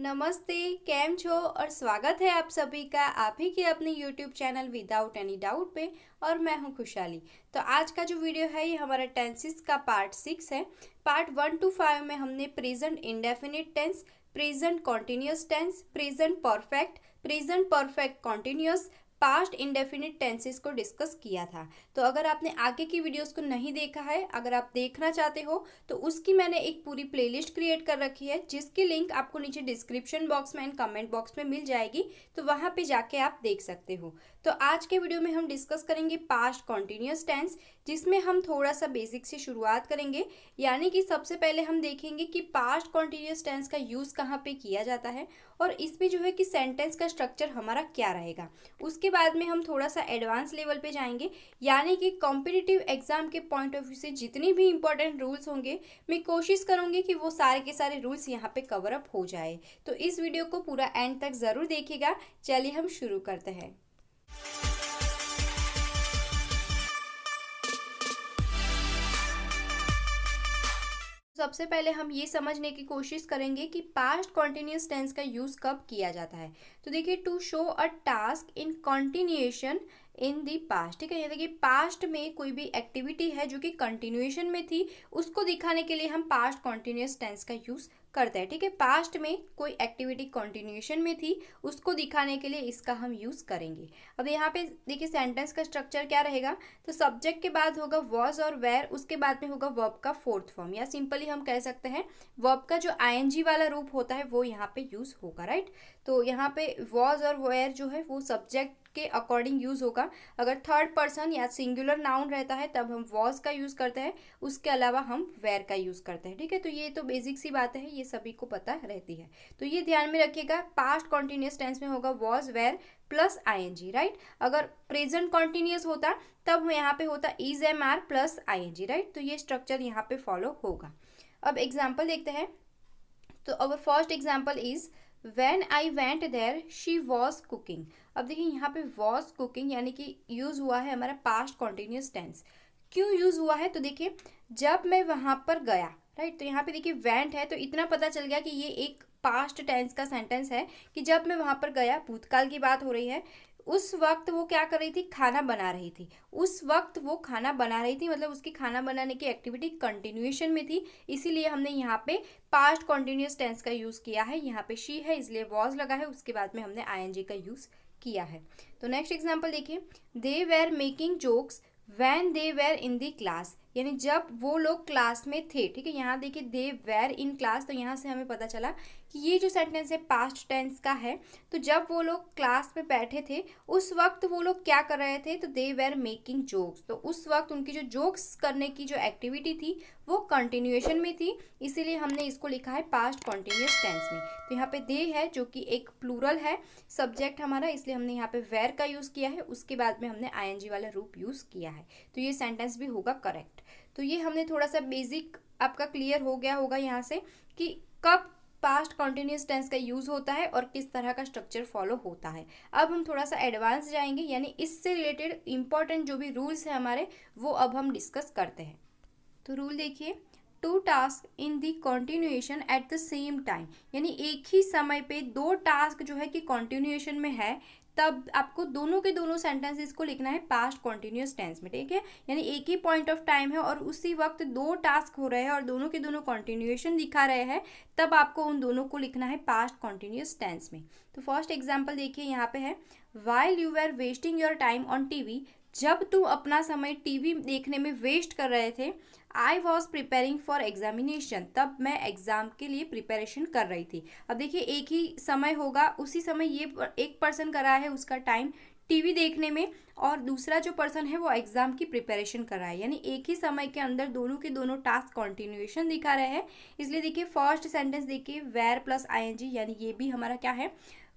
नमस्ते कैम छो और स्वागत है आप सभी का आप ही के अपने YouTube channel without any doubt पे और मैं हूँ खुशहाली तो आज का जो वीडियो है ये हमारा टेंसिस का पार्ट सिक्स है पार्ट वन टू फाइव में हमने present indefinite tense present continuous tense present perfect present perfect continuous past indefinite tenses को डिस्कस किया था तो अगर आपने आगे की वीडियोस को नहीं देखा है अगर आप देखना चाहते हो तो उसकी मैंने एक पूरी प्लेलिस्ट क्रिएट कर रखी है जिसकी लिंक आपको नीचे डिस्क्रिप्शन बॉक्स में एंड कमेंट बॉक्स में मिल जाएगी तो वहाँ पे जाके आप देख सकते हो तो आज के वीडियो में हम डिस्कस करेंगे पास्ट कॉन्टीन्यूस टेंस जिसमें हम थोड़ा सा बेसिक से शुरुआत करेंगे यानी कि सबसे पहले हम देखेंगे कि पास्ट कॉन्टिन्यूस टेंस का यूज़ कहाँ पे किया जाता है और इसमें जो है कि सेंटेंस का स्ट्रक्चर हमारा क्या रहेगा उसके बाद में हम थोड़ा सा एडवांस लेवल पे जाएंगे यानी कि कॉम्पिटिटिव एग्जाम के पॉइंट ऑफ व्यू से जितने भी इंपॉर्टेंट रूल्स होंगे मैं कोशिश करूँगी कि वो सारे के सारे रूल्स यहाँ पे कवर अप हो जाए तो इस वीडियो को पूरा एंड तक ज़रूर देखेगा चलिए हम शुरू करते हैं सबसे पहले हम ये समझने की कोशिश करेंगे कि पास्ट कॉन्टीन्यूस टेंस का यूज़ कब किया जाता है तो देखिए to show a task in continuation in the past ठीक है यानी कि पास्ट में कोई भी एक्टिविटी है जो कि कंटिन्यूएशन में थी उसको दिखाने के लिए हम पास्ट कॉन्टीन्यूस टेंस का यूज़ करता है ठीक है पास्ट में कोई एक्टिविटी कॉन्टिन्यूशन में थी उसको दिखाने के लिए इसका हम यूज़ करेंगे अब यहाँ पे देखिए सेंटेंस का स्ट्रक्चर क्या रहेगा तो सब्जेक्ट के बाद होगा वॉज और वेर उसके बाद में होगा वर्ब का फोर्थ फॉर्म या सिंपली हम कह सकते हैं वर्ब का जो आई वाला रूप होता है वो यहाँ पे यूज़ होगा राइट तो यहाँ पे वॉज और वेर जो है वो सब्जेक्ट के अकॉर्डिंग यूज़ होगा अगर थर्ड पर्सन या सिंगुलर नाउन रहता है तब हम वॉज का यूज़ करते हैं उसके अलावा हम वेर का यूज़ करते हैं ठीक है तो ये तो बेसिक सी बात है ये सभी को पता रहती है तो ये ध्यान में रखिएगा पास्ट कॉन्टीन्यूस टेंस में होगा was were plus ING right अगर प्रेजेंट कॉन्टीन्यूस होता तब यहाँ पे होता is am are plus ING right तो ये स्ट्रक्चर यहाँ पे फॉलो होगा अब एग्जाम्पल देखते हैं तो our first example is when I went there she was cooking अब देखिए यहाँ पे वॉज कुकिंग यानी कि यूज़ हुआ है हमारा पास्ट कॉन्टीन्यूस टेंस क्यों यूज़ हुआ है तो देखिए जब मैं वहाँ पर गया राइट तो यहाँ पे देखिए वेंट है तो इतना पता चल गया कि ये एक पास्ट टेंस का सेंटेंस है कि जब मैं वहाँ पर गया भूतकाल की बात हो रही है उस वक्त वो क्या कर रही थी खाना बना रही थी उस वक्त वो खाना बना रही थी मतलब उसकी खाना बनाने की एक्टिविटी कंटिन्यूएशन में थी इसीलिए हमने यहाँ पे पास्ट कॉन्टिन्यूस टेंस का यूज़ किया है यहाँ पे शी है इसलिए वॉज लगा है उसके बाद में हमने आईएनजी का यूज़ किया है तो नेक्स्ट एग्जाम्पल देखिए they were making jokes when they were in class class यानी जब वो लोग क्लास में थे ठीक है यहाँ देखिए दे वेर इन क्लास तो यहाँ से हमें पता चला कि ये जो सेंटेंस है पास्ट टेंस का है तो जब वो लोग क्लास में बैठे थे उस वक्त वो लोग क्या कर रहे थे तो दे वेर मेकिंग जोक्स तो उस वक्त उनकी जो जोक्स करने की जो एक्टिविटी थी वो कंटिन्यूएशन में थी इसीलिए हमने इसको लिखा है पास्ट कॉन्टिन्यूस टेंस में तो यहाँ पे दे है जो कि एक प्लूरल है सब्जेक्ट हमारा इसलिए हमने यहाँ पे वेर का यूज़ किया है उसके बाद में हमने आई वाला रूप यूज़ किया है तो ये सेंटेंस भी होगा करेक्ट तो ये हमने थोड़ा सा बेसिक आपका क्लियर हो गया होगा यहाँ से कि कब पास्ट कॉन्टीन्यूस टेंस का यूज़ होता है और किस तरह का स्ट्रक्चर फॉलो होता है अब हम थोड़ा सा एडवांस जाएंगे यानी इससे रिलेटेड इम्पॉर्टेंट जो भी रूल्स हैं हमारे वो अब हम डिस्कस करते हैं तो रूल देखिए two task in the continuation at the same time यानी एक ही समय पे दो टास्क जो है कि कॉन्टिन्यूएशन में है तब आपको दोनों के दोनों सेंटेंसेस को लिखना है पास्ट कॉन्टिन्यूस टेंस में ठीक है यानी एक ही पॉइंट ऑफ टाइम है और उसी वक्त दो टास्क हो रहे हैं और दोनों के दोनों कॉन्टिन्यूएशन दिखा रहे हैं तब आपको उन दोनों को लिखना है पास्ट कॉन्टिन्यूस टेंस में तो फर्स्ट एग्जाम्पल देखिए यहाँ पे है while you are wasting your time on T जब तुम अपना समय टीवी देखने में वेस्ट कर रहे थे I was preparing for examination तब मैं एग्ज़ाम के लिए प्रिपेरेशन कर रही थी अब देखिए एक ही समय होगा उसी समय ये एक पर्सन कर रहा है उसका टाइम टीवी देखने में और दूसरा जो पर्सन है वो एग्ज़ाम की प्रिपेरेशन कर रहा है यानी एक ही समय के अंदर दोनों के दोनों टास्क कॉन्टिन्यूएशन दिखा रहे हैं इसलिए देखिए फर्स्ट सेंटेंस देखिए वेर प्लस जी यानी ये भी हमारा क्या है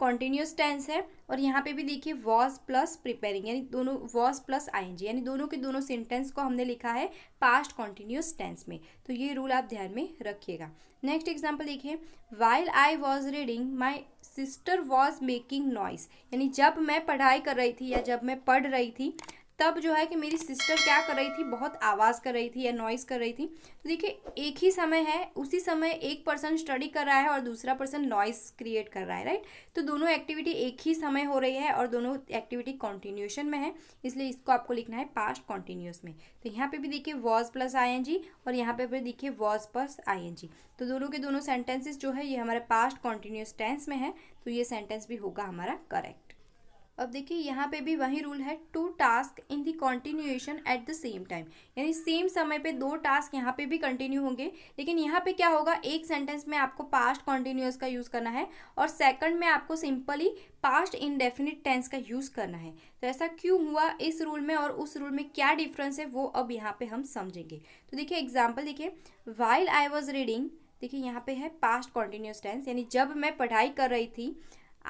कॉन्टीन्यूस टेंस है और यहाँ पे भी देखिए वॉज प्लस प्रिपेयरिंग यानी दोनों वॉज प्लस आईएनजी यानी दोनों के दोनों सेंटेंस को हमने लिखा है पास्ट कॉन्टीन्यूस टेंस में तो ये रूल आप ध्यान में रखिएगा नेक्स्ट एग्जाम्पल देखिए while I was reading my sister was making noise यानी जब मैं पढ़ाई कर रही थी या जब मैं पढ़ रही थी तब जो है कि मेरी सिस्टर क्या कर रही थी बहुत आवाज़ कर रही थी या नॉइज़ कर रही थी तो देखिए एक ही समय है उसी समय एक पर्सन स्टडी कर रहा है और दूसरा पर्सन नॉइज़ क्रिएट कर रहा है राइट तो दोनों एक्टिविटी एक ही समय हो रही है और दोनों एक्टिविटी कॉन्टिन्यूशन में है इसलिए इसको आपको लिखना है पास्ट कॉन्टिन्यूस में तो यहाँ पर भी देखिए वॉज प्लस आई और यहाँ पर भी देखिए वॉज प्लस आई तो दोनों के दोनों सेंटेंसेज जो है ये हमारे पास्ट कॉन्टिन्यूस टेंस में है तो ये सेंटेंस भी होगा हमारा करेक्ट अब देखिए यहाँ पे भी वही रूल है two task in the continuation at the same time यानी सेम समय पे दो टास्क यहाँ पे भी कंटिन्यू होंगे लेकिन यहाँ पे क्या होगा एक सेंटेंस में आपको पास्ट कॉन्टिन्यूस का यूज़ करना है और सेकंड में आपको सिंपली पास्ट इनडेफिनिट टेंस का यूज़ करना है तो ऐसा क्यों हुआ इस रूल में और उस रूल में क्या डिफरेंस है वो अब यहाँ पर हम समझेंगे तो देखिए एग्जाम्पल देखिए वाइल आई वॉज रीडिंग देखिए यहाँ पे है पास्ट कॉन्टिन्यूस टेंस यानी जब मैं पढ़ाई कर रही थी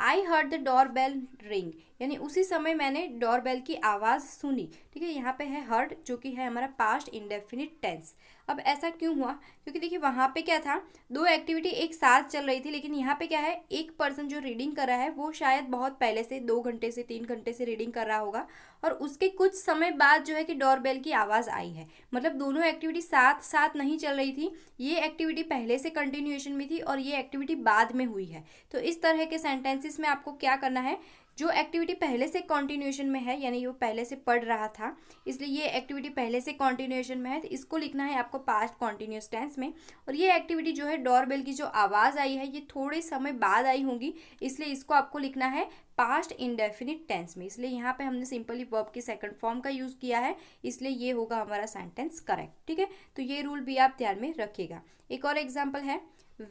I heard the door bell ring यानी उसी समय मैंने डोरबेल बेल की आवाज़ सुनी ठीक है यहाँ पे है हर्ड जो कि है हमारा पास्ट इंडेफिनिट टेंस अब ऐसा क्यों हुआ क्योंकि देखिए वहाँ पे क्या था दो एक्टिविटी एक साथ चल रही थी लेकिन यहाँ पे क्या है एक पर्सन जो रीडिंग कर रहा है वो शायद बहुत पहले से दो घंटे से तीन घंटे से रीडिंग कर रहा होगा और उसके कुछ समय बाद जो है कि डोर बेल की आवाज़ आई है मतलब दोनों एक्टिविटी साथ साथ नहीं चल रही थी ये एक्टिविटी पहले से कंटिन्यूएशन में थी और ये एक्टिविटी बाद में हुई है तो इस तरह के सेंटेंसेस में आपको क्या करना है जो एक्टिविटी पहले से कॉन्टिन्यूएशन में है यानी वो पहले से पढ़ रहा था इसलिए ये एक्टिविटी पहले से कॉन्टिन्यूएशन में है तो इसको लिखना है आपको पास्ट कॉन्टिन्यूस टेंस में और ये एक्टिविटी जो है डोर बेल की जो आवाज़ आई है ये थोड़े समय बाद आई होंगी इसलिए इसको आपको लिखना है पास्ट इंडेफिनिट टेंस में इसलिए यहाँ पे हमने सिंपली वर्ब के सेकंड फॉर्म का यूज़ किया है इसलिए ये होगा हमारा सेंटेंस करेक्ट ठीक है तो ये रूल भी आप ध्यान में रखिएगा एक और एग्जाम्पल है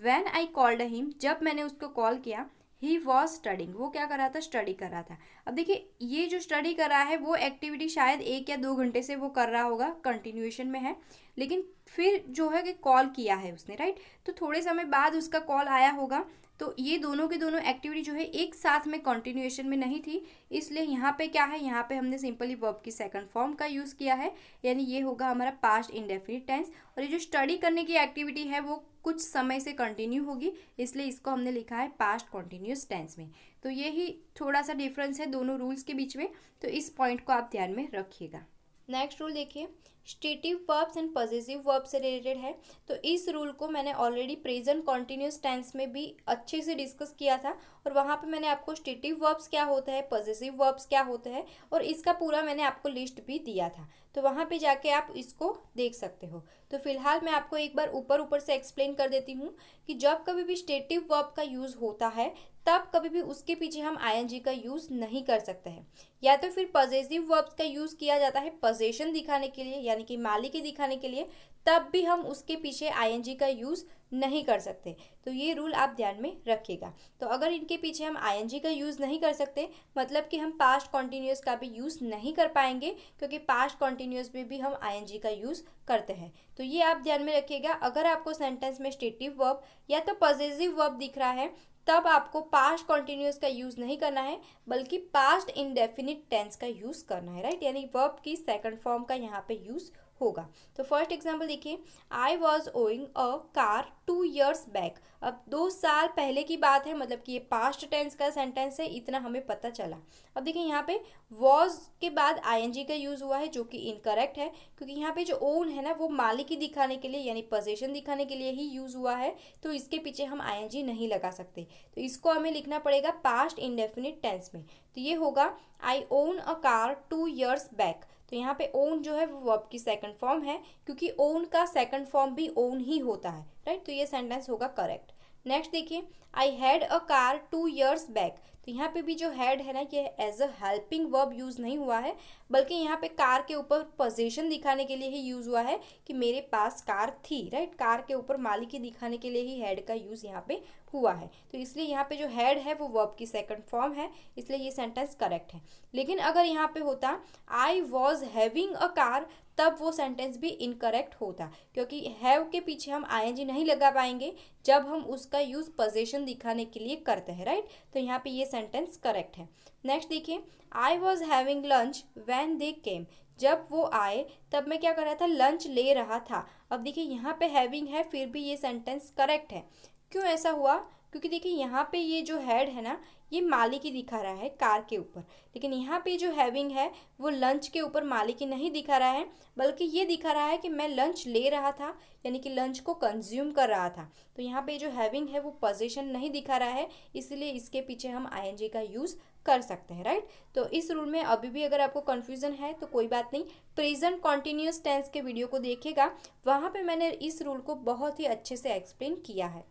वैन आई कॉल्ड हिम जब मैंने उसको कॉल किया ही वॉज स्टडिंग वो क्या कर रहा था स्टडी कर रहा था अब देखिए ये जो स्टडी कर रहा है वो एक्टिविटी शायद एक या दो घंटे से वो कर रहा होगा कंटिन्यूएशन में है लेकिन फिर जो है कि कॉल किया है उसने राइट तो थोड़े समय बाद उसका कॉल आया होगा तो ये दोनों के दोनों एक्टिविटी जो है एक साथ में कॉन्टिन्यूएशन में नहीं थी इसलिए यहाँ पे क्या है यहाँ पे हमने सिंपली वर्ब की सेकंड फॉर्म का यूज़ किया है यानी ये होगा हमारा पास्ट इंडेफिनिट टेंस और ये जो स्टडी करने की एक्टिविटी है वो कुछ समय से कंटिन्यू होगी इसलिए इसको हमने लिखा है पास्ट कॉन्टीन्यूस टेंस में तो ये ही थोड़ा सा डिफरेंस है दोनों रूल्स के बीच में तो इस पॉइंट को आप ध्यान में रखिएगा नेक्स्ट रूल देखिए stative verbs and positive verb से रिलेटेड है तो इस रूल को मैंने ऑलरेडी प्रेजेंट कॉन्टीन्यूस टेंस में भी अच्छे से डिस्कस किया था और वहाँ पे मैंने आपको स्टेटिव वर्ब्स क्या होता है पॉजिटिव वर्ब्स क्या होता है और इसका पूरा मैंने आपको लिस्ट भी दिया था तो वहाँ पे जाके आप इसको देख सकते हो तो फिलहाल मैं आपको एक बार ऊपर ऊपर से एक्सप्लेन कर देती हूँ कि जब कभी भी स्टेटिव वर्ब का यूज़ होता है तब कभी भी उसके पीछे हम आई का यूज़ नहीं कर सकते हैं या तो फिर पॉजिटिव वर्ब्स का यूज़ किया जाता है पोजेशन दिखाने के लिए या यानी कि मालिकी दिखाने के लिए तब भी हम उसके पीछे आईएनजी का यूज़ नहीं कर सकते तो ये रूल आप ध्यान में रखिएगा तो अगर इनके पीछे हम आईएनजी का यूज़ नहीं कर सकते मतलब कि हम पास्ट कॉन्टीन्यूस का भी यूज़ नहीं कर पाएंगे क्योंकि पास्ट कॉन्टीन्यूस में भी हम आईएनजी का यूज़ करते हैं तो ये आप ध्यान में रखिएगा अगर आपको सेंटेंस में स्टेटिव वर्ब या तो पॉजिटिव वर्ब दिख रहा है तब आपको पास्ट कॉन्टिन्यूस का यूज़ नहीं करना है बल्कि पास्ट इनडेफिनिट टेंस का यूज़ करना है राइट यानी वर्ब की सेकंड फॉर्म का यहाँ पे यूज़ होगा तो फर्स्ट एग्जाम्पल देखिए I was owing a car two years back अब दो साल पहले की बात है मतलब कि ये पास्ट टेंस का सेंटेंस है इतना हमें पता चला अब देखिए यहाँ पे वॉज के बाद जी का यूज़ हुआ है जो कि इनकरेक्ट है क्योंकि यहाँ पे जो ओन है ना वो मालिकी दिखाने के लिए यानी पोजेशन दिखाने के लिए ही यूज़ हुआ है तो इसके पीछे हम आई नहीं लगा सकते तो इसको हमें लिखना पड़ेगा पास्ट इनडेफिनिट टेंस में तो ये होगा I own a car two years back तो यहाँ पे ओन जो है वो वर्ब की सेकंड फॉर्म है क्योंकि ओन का सेकंड फॉर्म भी ओन ही होता है राइट तो ये सेंटेंस होगा करेक्ट नेक्स्ट देखिए I had a car two years back तो यहाँ पे भी जो हैड है ना ये as a helping verb use नहीं हुआ है बल्कि यहाँ पे कार के ऊपर पोजीशन दिखाने के लिए ही यूज़ हुआ है कि मेरे पास कार थी राइट कार के ऊपर मालिकी दिखाने के लिए ही हैड का यूज़ यहाँ पे हुआ है तो इसलिए यहाँ पे जो हैड है वो वर्ब की सेकंड फॉर्म है इसलिए ये सेंटेंस करेक्ट है लेकिन अगर यहाँ पे होता I was having a car तब वो सेंटेंस भी इनकरेक्ट होता क्योंकि हैव के पीछे हम आई नहीं लगा पाएंगे जब हम उसका यूज़ पोजेशन दिखाने के लिए करते हैं राइट तो यहाँ पे ये सेंटेंस करेक्ट है नेक्स्ट देखिए I was having lunch when they came जब वो आए तब मैं क्या कर रहा था लंच ले रहा था अब देखिए यहाँ पे हैविंग है फिर भी ये सेंटेंस करेक्ट है क्यों ऐसा हुआ क्योंकि देखिए यहाँ पे ये जो हेड है ना ये मालिक ही दिखा रहा है कार के ऊपर लेकिन यहाँ पे जो हैविंग है वो लंच के ऊपर मालिक ही नहीं दिखा रहा है बल्कि ये दिखा रहा है कि मैं लंच ले रहा था यानी कि लंच को कंज्यूम कर रहा था तो यहाँ पे जो हैविंग है वो पोजिशन नहीं दिखा रहा है इसलिए इसके पीछे हम आई का यूज़ कर सकते हैं राइट तो इस रूल में अभी भी अगर आपको कन्फ्यूज़न है तो कोई बात नहीं प्रेजेंट कॉन्टीन्यूस टेंस के वीडियो को देखेगा वहाँ पे मैंने इस रूल को बहुत ही अच्छे से एक्सप्लेन किया है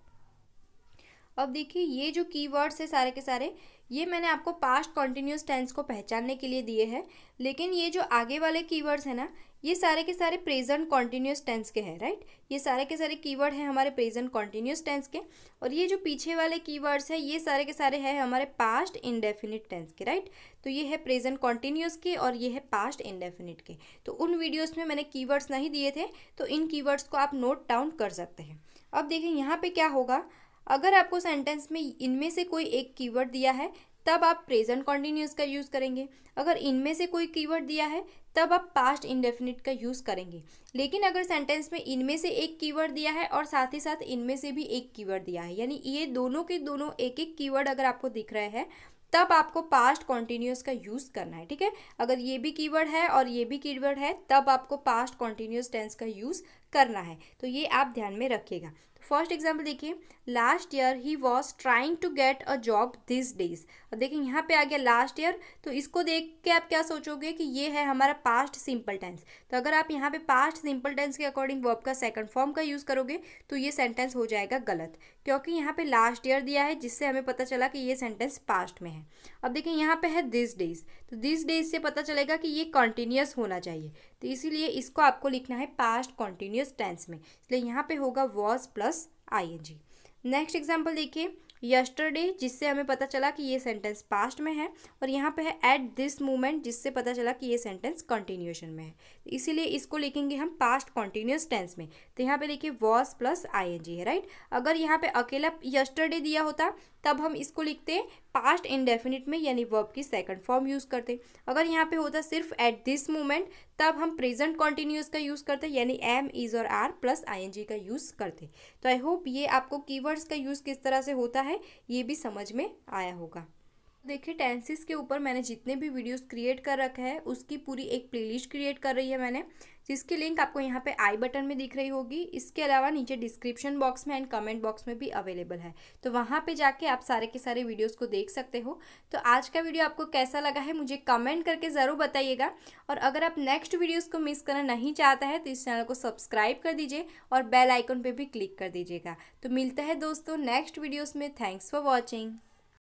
अब देखिए ये जो कीवर्ड्स है सारे के सारे ये मैंने आपको पास्ट कॉन्टीन्यूस टेंस को पहचानने के लिए दिए हैं लेकिन ये जो आगे वाले कीवर्ड्स हैं ना ये सारे के सारे प्रेजेंट कॉन्टीन्यूस टेंस के हैं राइट ये सारे के सारे कीवर्ड हैं हमारे प्रेजेंट कॉन्टीन्यूस टेंस के और ये जो पीछे वाले कीवर्ड्स हैं ये सारे के सारे हैं हमारे पास्ट इनडेफिनिट टेंस के राइट तो ये है प्रेजेंट कॉन्टीन्यूस के और ये है पास्ट इनडेफिनिट के तो उन वीडियोस में मैंने कीवर्ड्स नहीं दिए थे तो इन कीवर्ड्स को आप नोट डाउन कर सकते हैं अब देखिए यहाँ पर क्या होगा अगर आपको सेंटेंस में इनमें से कोई एक कीवर्ड दिया है तब आप प्रेजेंट कॉन्टिन्यूस का यूज़ करेंगे अगर इनमें से कोई कीवर्ड दिया है तब आप पास्ट इंडेफिनिट का यूज़ करेंगे लेकिन अगर सेंटेंस में इनमें से एक कीवर्ड दिया है और साथ ही साथ इनमें से भी एक कीवर्ड दिया है यानी ये दोनों के दोनों एक एक कीवर्ड अगर आपको दिख रहे हैं तब आपको पास्ट कॉन्टिन्यूस का यूज़ करना है ठीक है अगर ये भी कीवर्ड है और ये भी कीवर्ड है तब आपको पास्ट कॉन्टिन्यूस टेंस का यूज़ करना है तो ये आप ध्यान में रखिएगा फर्स्ट एग्जाम्पल देखिए last year he was trying to get a job this days देखिए यहाँ पे आ गया लास्ट ईयर तो इसको देख के आप क्या सोचोगे कि ये है हमारा पास्ट सिंपल टेंस तो अगर आप यहाँ पे पास्ट सिंपल टेंस के अकॉर्डिंग वर्ब का सेकंड फॉर्म का यूज़ करोगे तो ये सेंटेंस हो जाएगा गलत क्योंकि यहाँ पे लास्ट ईयर दिया है जिससे हमें पता चला कि ये सेंटेंस पास्ट में है अब देखिए यहाँ पे है दिस डेज तो दिस डेज से पता चलेगा कि ये कॉन्टीन्यूस होना चाहिए तो इसीलिए इसको आपको लिखना है पास्ट कॉन्टिन्यूस टेंस में इसलिए यहाँ पे होगा was plus ING next example देखिए यस्टरडे जिससे हमें पता चला कि ये सेंटेंस पास्ट में है और यहाँ पे है एट दिस मोमेंट जिससे पता चला कि ये सेंटेंस कंटिन्यूएशन में है इसीलिए इसको लिखेंगे हम पास्ट कॉन्टिन्यूस टेंस में तो यहाँ पे देखिए वॉस प्लस आईएनजी है राइट अगर यहाँ पे अकेला यस्टरडे दिया होता तब हम इसको लिखते पास्ट इनडेफिनिट में यानी वर्ब की सेकंड फॉर्म यूज़ करते अगर यहाँ पे होता सिर्फ एट दिस मोमेंट तब हम प्रेजेंट कॉन्टिन्यूस का यूज़ करते हैं यानी एम इज़ और आर प्लस आई का यूज़ करते तो आई होप ये आपको कीवर्ड्स का यूज़ किस तरह से होता है ये भी समझ में आया होगा देखिए टेंसिस के ऊपर मैंने जितने भी वीडियोस क्रिएट कर रखा है उसकी पूरी एक प्लेलिस्ट क्रिएट कर रही है मैंने जिसकी लिंक आपको यहाँ पे आई बटन में दिख रही होगी इसके अलावा नीचे डिस्क्रिप्शन बॉक्स में एंड कमेंट बॉक्स में भी अवेलेबल है तो वहाँ पे जाके आप सारे के सारे वीडियोस को देख सकते हो तो आज का वीडियो आपको कैसा लगा है मुझे कमेंट करके ज़रूर बताइएगा और अगर आप नेक्स्ट वीडियोज़ को मिस करना नहीं चाहता है तो इस चैनल को सब्सक्राइब कर दीजिए और बेल आइकन पर भी क्लिक कर दीजिएगा तो मिलता है दोस्तों नेक्स्ट वीडियोज़ में थैंक्स फॉर वॉचिंग